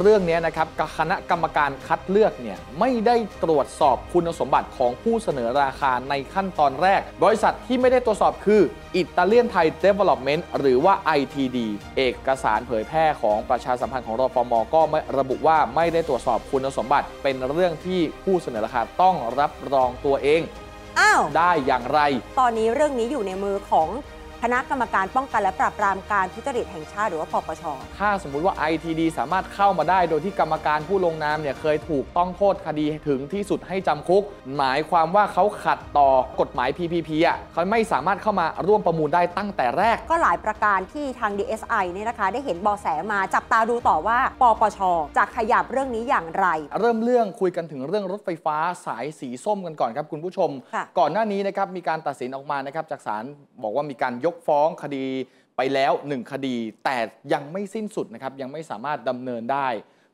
เรื่องนี้นะครับคณะกรรมการคัดเลือกเนี่ยไม่ได้ตรวจสอบคุณสมบัติของผู้เสนอราคาในขั้นตอนแรกบริษัทที่ไม่ได้ตรวจสอบคืออิตาเลียนไทยเดเวล็อปเมนต์หรือว่า ITD เอกสารเผยแพร่ของประชาสัมพันธ์ของรอฟมก็ไม่ระบุว่าไม่ได้ตรวจสอบคุณสมบัติเป็นเรื่องที่ผู้เสนอราคาต้องรับรองตัวเอง อ้าวได้อย่างไร ตอนนี้เรื่องนี้อยู่ในมือของคณะกรรมการป้องกัน และปราบปรามการทุจริตแห่งชาติ หรือว่าปปช ถ้าสมมุติว่า ITD สามารถเข้ามาได้ โดยที่กรรมการผู้ลงนามเนี่ยเคยถูกต้องโทษคดีถึงที่สุดให้จำคุก หมายความว่าเขาขัดต่อกฎหมาย PPP อ่ะเขาไม่สามารถเข้ามาร่วมประมูลได้ตั้งแต่แรก ก็หลายประการที่ทาง DSI เนี่ยนะคะ ได้เห็นเบอแสมาจับตาดูต่อว่าปปช จะขยับเรื่องนี้อย่างไร เริ่มเรื่องคุยกันถึงเรื่องรถไฟฟ้าสายสีส้มกันก่อนครับคุณผู้ชม ก่อนหน้านี้นะครับมีการตัดสินออกมานะครับจากศาลบอกว่ามีการยกกฟ้องคดีไปแล้ว 1 คดี แต่ยังไม่สิ้นสุดนะครับยังไม่สามารถดำเนินได้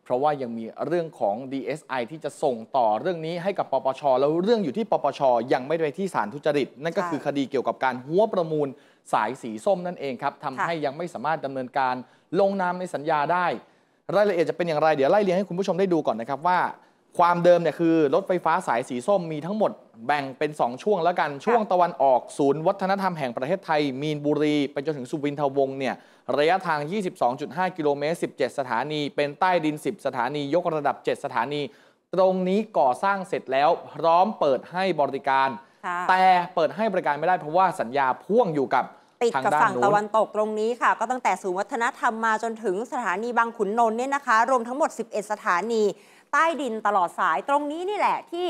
เพราะว่ายังมีเรื่องของ DSI ที่จะส่งต่อเรื่องนี้ให้กับปปชแล้วเรื่องอยู่ที่ปปช ยังไม่ไปที่ศาลทุจริตนั่นก็คือคดีเกี่ยวกับการหัวประมูลสายสีส้มนั่นเองครับทำให้ยังไม่สามารถดำเนินการลงนามในสัญญาได้ รายละเอียดจะเป็นอย่างไรเดี๋ยวไล่เรียงให้คุณผู้ชมได้ดูก่อนนะครับว่า ความเดิมเนี่ยคือรถไฟฟ้าสายสีส้มมีทั้งหมดแบ่งเป็น 2 ช่วงแล้วกันช่วงตะวันออกศูนย์วัฒนธรรมแห่งประเทศไทย มีนบุรี ไปจนถึงสุวินทวงศ์เนี่ยระยะทาง 22.5 กิโลเมตร 17 สถานี เป็นใต้ดิน 10 สถานี ยกระดับ 7 สถานี ตรงนี้ก่อสร้างเสร็จแล้วพร้อมเปิดให้บริการ แต่เปิดให้บริการไม่ได้เพราะว่าสัญญาพ่วงอยู่กับ ติดกับฝั่งตะวันตกตรงนี้ค่ะ ก็ตั้งแต่ศูนย์วัฒนธรรมมาจนถึงสถานีบางขุนนนท์เนี่ยนะคะ รวมทั้งหมด 11 สถานี ใต้ดินตลอดสายตรงนี้นี่แหละที่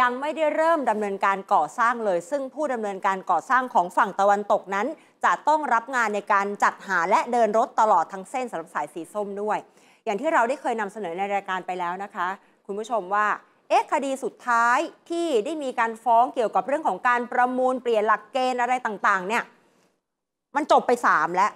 ยังไม่ได้เริ่มดำเนินการก่อสร้างเลย ซึ่งผู้ดำเนินการก่อสร้างของฝั่งตะวันตกนั้น จะต้องรับงานในการจัดหาและเดินรถตลอดทั้งเส้นสำหรับสายสีส้มด้วย อย่างที่เราได้เคยนำเสนอในรายการไปแล้วนะคะ คุณผู้ชมว่าเอ๊ะคดีสุดท้ายที่ได้มีการฟ้องเกี่ยวกับเรื่องของการประมูลเปลี่ยนหลักเกณฑ์อะไรต่างๆเนี่ยมันจบไป 3 แล้ว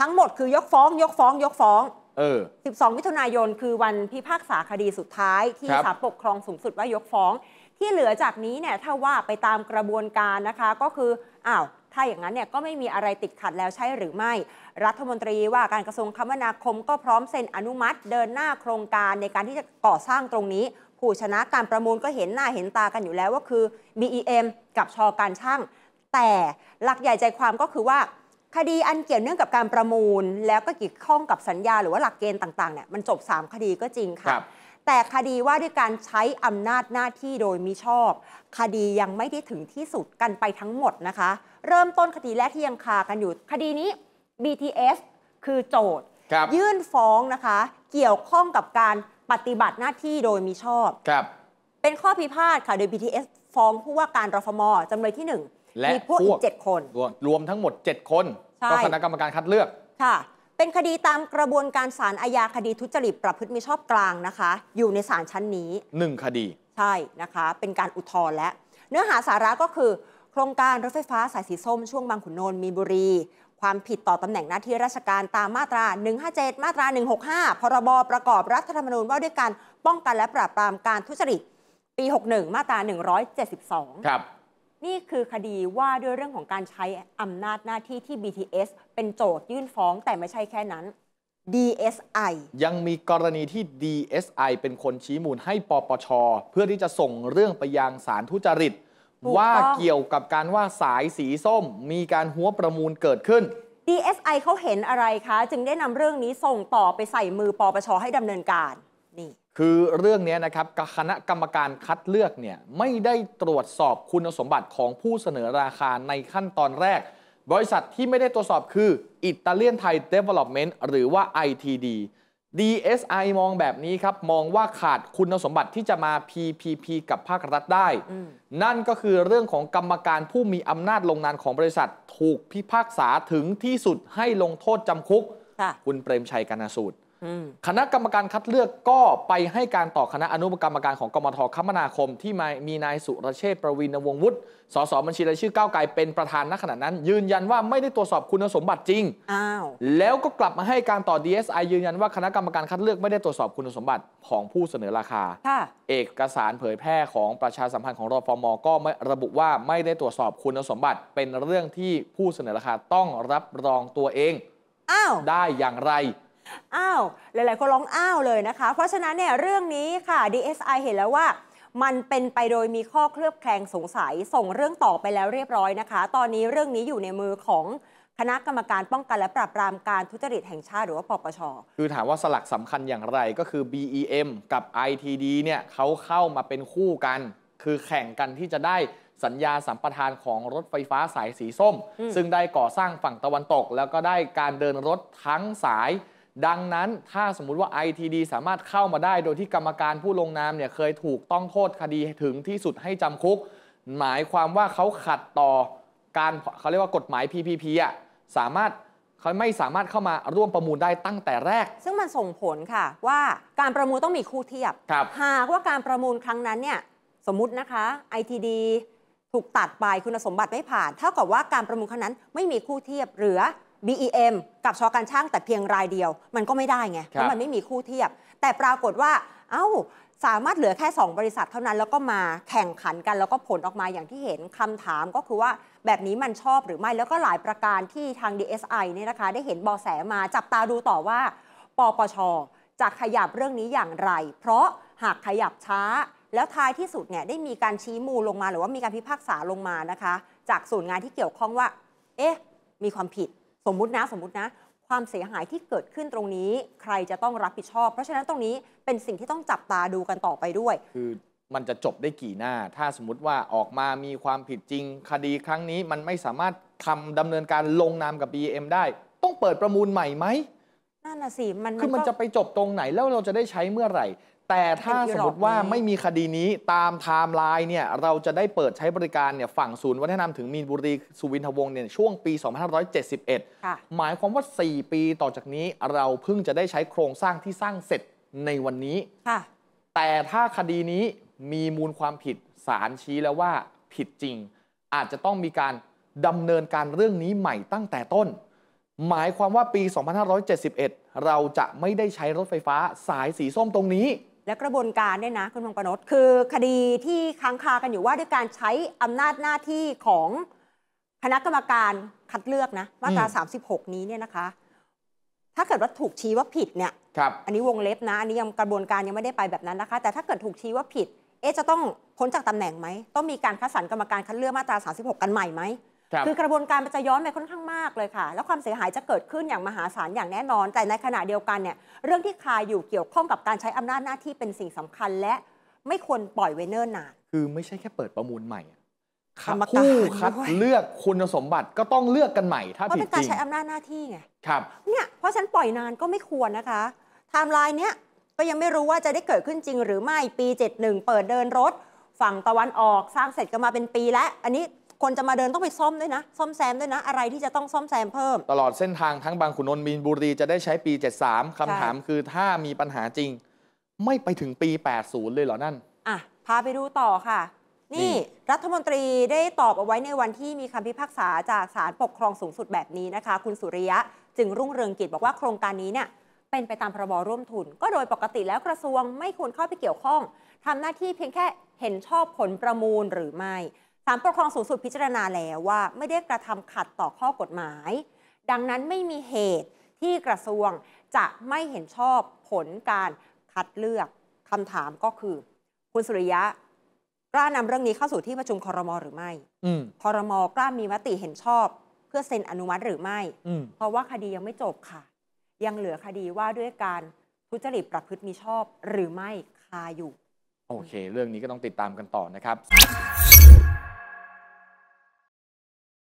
ทั้งหมดคือยกฟ้อง ยกฟ้องยกฟ้องเออ12มิถุนายนคือวันพิพากษาคดีสุดท้าย ที่ศาลปกครองสูงสุดว่ายกฟ้อง ที่เหลือจากนี้เนี่ยถ้าว่าไปตามกระบวนการนะคะก็คืออ้าวถ้าอย่างนั้นเนี่ยก็ไม่มีอะไรติดขัดแล้วใช่หรือไม่ รัฐมนตรีว่าการกระทรวงคมนาคมก็พร้อมเซ็นอนุมัติเดินหน้าโครงการในการที่จะก่อสร้างตรงนี้ ผู้ชนะการประมูลก็เห็นหน้าเห็นตากันอยู่แล้วว่าคือ BEM กับชอการช่าง แต่หลักใหญ่ใจความก็คือว่าคดีอันเกี่ยวเนื่องกับการประมูล แล้วก็เกี่ยวข้องกับสัญญาหรือว่าหลักเกณฑ์ต่างๆเนี่ยมันจบ 3 คดีก็จริงค่ะแต่คดีว่าด้วยการใช้อำนาจหน้าที่โดยมิชอบ คดียังไม่ได้ถึงที่สุดกันไปทั้งหมดนะคะ เริ่มต้นคดีแรกที่ยังคากันอยู่ คดีนี้ BTS คือโจทย์ยื่นฟ้องนะคะ เกี่ยวข้องกับการปฏิบัติหน้าที่โดยมิชอบเป็นข้อพิพาทค่ะโดย BTS ฟ้องผู้ว่าการรฟมจำเลยที่ 1และพวกอีกเจ็ดคนรวมรวมทั้งหมด 7 คนก็คณะกรรมการคัดเลือก ค่ะ เป็นคดีตามกระบวนการศาลอาญาคดีทุจริตประพฤติมิชอบกลางนะคะ อยู่ในศาลชั้นนี้ 1 คดี ใช่นะคะ เป็นการอุทธรณ์และ เนื้อหาสาระก็คือ โครงการรถไฟฟ้าสายสีส้ม ช่วงบางขุนนนท์มีบุรี ความผิดต่อตำแหน่งหน้าที่ราชการตามมาตรา 157 มาตรา 165พรบประกอบรัฐธรรมนูญว่าด้วยการป้องกันและปราบปรามการทุจริตปี 61 มาตรา172 ครับนี่คือคดีว่าด้วยเรื่องของการใช้อำนาจหน้าที่ที่ BTS เป็นโจทยื่นฟ้องแต่ไม่ใช่แค่นั้น DSI ยังมีกรณีที่ DSI เป็นคนชี้มูลให้ปปชเพื่อที่จะส่งเรื่องไปยังศาลทุจริต ว่าเกี่ยวกับการว่าสายสีส้มมีการหัวประมูลเกิดขึ้น DSI เขาเห็นอะไรคะ จึงได้นำเรื่องนี้ส่งต่อไปใส่มือปปชให้ดำเนินการ นี่คือเรื่องนี้นะครับคณะกรรมการคัดเลือกเนี่ยไม่ได้ตรวจสอบคุณสมบัติของผู้เสนอราคาในขั้นตอนแรก บริษัทที่ไม่ได้ตรวจสอบคืออิตาเลียนไทยเดเวล็อปเมนต์หรือว่า ITD DSI มองแบบนี้ครับ มองว่าขาดคุณสมบัติที่จะมา PPP กับภาครัฐได้ นั่นก็คือเรื่องของกรรมการผู้มีอำนาจลงนามของบริษัท ถูกพิพากษาถึงที่สุดให้ลงโทษจำคุก คุณเปรมชัยกานาสูตรคณะกรรมการคัดเลือกก็ไปให้การต่อคณะอนุกรรมการของกมทคมนาคม ที่มีนายสุรเชษประวินวงวุฒิสสบัญชีรายชื่อก้าวไกล เป็นประธานณขณะนั้นยืนยันว่าไม่ได้ตรวจสอบคุณสมบัติจริงแล้วก็กลับมาให้การต่อ DSI ยืนยันว่าคณะกรรมการคัดเลือกไม่ได้ตรวจสอบคุณสมบัติของผู้เสนอราคาเอกสารเผยแพร่ของประชาสัมพันธ์ของรอฟมก็ระบุว่าไม่ได้ตรวจสอบคุณสมบัติเป็นเรื่องที่ผู้เสนอราคาต้องรับรองตัวเองได้อย่างไรอ้าว หลายๆ คนร้องอ้าวเลยนะคะ เพราะฉะนั้นเนี่ยเรื่องนี้ค่ะ DSI เห็นแล้วว่า มันเป็นไปโดยมีข้อเคลือบแคลงสงสัยส่งเรื่องต่อไปแล้วเรียบร้อยนะคะ ตอนนี้เรื่องนี้อยู่ในมือของคณะกรรมการป้องกันและปราบปรามการทุจริตแห่งชาติหรือว่าปปช คือถามว่าสลักสำคัญอย่างไรก็คือ BEM กับ ITD เนี่ยเขาเข้ามาเป็นคู่กัน คือแข่งกันที่จะได้สัญญาสัมปทานของรถไฟฟ้าสายสีส้ม ซึ่งได้ก่อสร้างฝั่งตะวันตก แล้วก็ได้การเดินรถทั้งสายดังนั้นถ้าสมมุติว่า ITD สามารถเข้ามาได้โดยที่กรรมการผู้ลงนามเนี่ยเคยถูกต้องโทษคดีถึงที่สุดให้จำคุก หมายความว่าเขาขัดต่อการเขาเรียกว่ากฎหมาย PPP อ่ะสามารถเขาไม่สามารถเข้ามาร่วมประมูลได้ตั้งแต่แรก ซึ่งมันส่งผลค่ะว่าการประมูลต้องมีคู่เทียบหากว่าการประมูลครั้งนั้นเนี่ยสมมตินะคะ ITD ถูกตัดไปคุณสมบัติไม่ผ่าน เท่ากับว่าการประมูลครั้งนั้นไม่มีคู่เทียบเหลือ BEM กับชอการช่างแต่เพียงรายเดียว มันก็ไม่ได้ไง เพราะมันไม่มีคู่เทียบ แต่ปรากฏว่า เอา้าสามารถเหลือแค่ 2 บริษัทเท่านั้นแล้วก็มาแข่งขันกัน แล้วก็ผลออกมาอย่างที่เห็นคำถามก็คือว่าแบบนี้มันชอบหรือไม่แล้วก็หลายประการที่ทาง DSI เนี่ยนะคะ ได้เห็นบอแสมาจับตาดูต่อว่า ปปชจะขยับเรื่องนี้อย่างไรเพราะหากขยับช้า แล้วท้ายที่สุดเนี่ยได้มีการชี้มูลลงมาหรือว่ามีการพิพากษาลงมานะคะ จากส่วนงานที่เกี่ยวข้องว่า เอ๊ะมีความผิดสมมุตินะสมมุตินะ ความเสียหายที่เกิดขึ้นตรงนี้ ใครจะต้องรับผิดชอบ เพราะฉะนั้นตรงนี้เป็นสิ่งที่ต้องจับตาดูกันต่อไปด้วย คือมันจะจบได้กี่หน้า ถ้าสมมติว่าออกมามีความผิดจริงคดีครั้งนี้มันไม่สามารถทำดำเนินการลงนามกับ BM ได้ ต้องเปิดประมูลใหม่ไหมนั่นน่ะสิ มันคือมันจะไปจบตรงไหนแล้วเราจะได้ใช้เมื่อไหร่แต่ถ้าสมมติว่าไม่มีคดีนี้ตามไทม์ไลน์เนี่ยเราจะได้เปิดใช้บริการเนี่ยฝั่งศูนย์วัฒนธรรมถึงมีนบุรีสุวินทวงศ์เนี่ยช่วงปี 2571 หมายความว่า 4 ปีต่อจากนี้เราเพิ่งจะได้ใช้โครงสร้างที่สร้างเสร็จในวันนี้ แต่ถ้าคดีนี้มีมูลความผิดศาลชี้แล้วว่าผิดจริง อาจจะต้องมีการดำเนินการเรื่องนี้ใหม่ตั้งแต่ต้น หมายความว่าปี 2571 เราจะไม่ได้ใช้รถไฟฟ้าสายสีส้มตรงนี้และกระบวนการเนี่ยนะคุณพงประนศคือคดีที่ค้างคากันอยู่ว่าด้วยการใช้อำนาจหน้าที่ของคณะกรรมการคัดเลือกนะมาตรา 36 นี้เนี่ยนะคะ ถ้าเกิดว่าถูกชี้ว่าผิดเนี่ยครับอันนี้วงเล็บนะอันนี้ยังกระบวนการยังไม่ได้ไปแบบนั้นนะคะ แต่ถ้าเกิดถูกชี้ว่าผิดเอ๊จะต้องพ้นจากตำแหน่งไหมต้องมีการคัดสรรกรรมการคัดเลือกมาตรา 36 กันใหม่ไหมคือกระบวนการมันจะย้อนไปค่อนข้างมากเลยค่ะ แล้วความเสียหายจะเกิดขึ้นอย่างมหาศาลอย่างแน่นอน แต่ในขณะเดียวกันเนี่ยเรื่องที่คาอยู่เกี่ยวข้องกับการใช้อำนาจหน้าที่เป็นสิ่งสำคัญและไม่ควรปล่อยไว้เนิ่นนานคือไม่ใช่แค่เปิดประมูลใหม่คผู้คัดเลือกคุณสมบัติก็ต้องเลือกกันใหม่ถ้าผิดจริงเพราะเป็นการใช้อำนาจหน้าที่ไงครับเนี่ยเพราะฉันปล่อยนานก็ไม่ควรนะคะไทม์ไลน์เนี้ยก็ยังไม่รู้ว่าจะได้เกิดขึ้นจริง หรือไม่ปี 71 เปิดเดินรถฝั่งตะวันออกสร้างเสร็จกันมาเป็นปีแล้ว อันนี้คนจะมาเดินต้องไปซ่อมด้วยนะ ซ่อมแซมด้วยนะ อะไรที่จะต้องซ่อมแซมเพิ่ม ตลอดเส้นทางทั้งบางขุนนนท์มีนบุรีจะได้ใช้ปี 73 คำถามคือถ้ามีปัญหาจริง ไม่ไปถึงปี 80 เลยเหรอนั่น อ่ะ พาไปดูต่อค่ะ นี่รัฐมนตรีได้ตอบเอาไว้ในวันที่มีคำพิพากษาจากศาลปกครองสูงสุดแบบนี้นะคะ คุณสุริยะจึงรุ่งเรืองกิจบอกว่าโครงการนี้เนี่ยเป็นไปตามพรบร่วมทุน ก็โดยปกติแล้วกระทรวงไม่ควรเข้าไปเกี่ยวข้อง ทำหน้าที่เพียงแค่เห็นชอบผลประมูลหรือไม่ศาลปกครองสูงสุดพิจารณาแล้วว่าไม่ได้กระทำขัดต่อข้อกฎหมาย ดังนั้นไม่มีเหตุที่กระทรวงจะไม่เห็นชอบผลการคัดเลือกคำถามก็คือ คุณสุริยะกล้านำเรื่องนี้เข้าสู่ที่ประชุมคอรมอหรือไม่คอรมอกล้ามีมติเห็นชอบ เพื่อเซ็นอนุมัติหรือไม่เพราะว่าคดียังไม่จบค่ะ ยังเหลือคดีว่าด้วยการทุจริตประพฤติมิชอบหรือไม่คาอยู่โอเค เรื่องนี้ก็ต้องติดตามกันต่อนะครับ